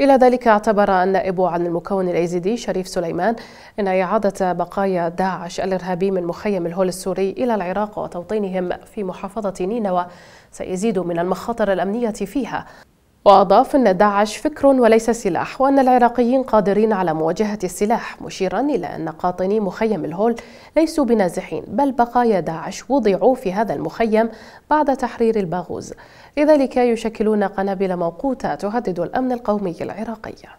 إلى ذلك اعتبر النائب عن المكون الأيزيدي شريف سليمان أن إعادة بقايا داعش الإرهابي من مخيم الهول السوري إلى العراق وتوطينهم في محافظة نينوى سيزيد من المخاطر الأمنية فيها وأضاف أن داعش فكر وليس سلاح وأن العراقيين قادرين على مواجهة السلاح مشيرا إلى أن قاطني مخيم الهول ليسوا بنازحين بل بقايا داعش وضعوا في هذا المخيم بعد تحرير الباغوز لذلك يشكلون قنابل موقوتة تهدد الأمن القومي العراقي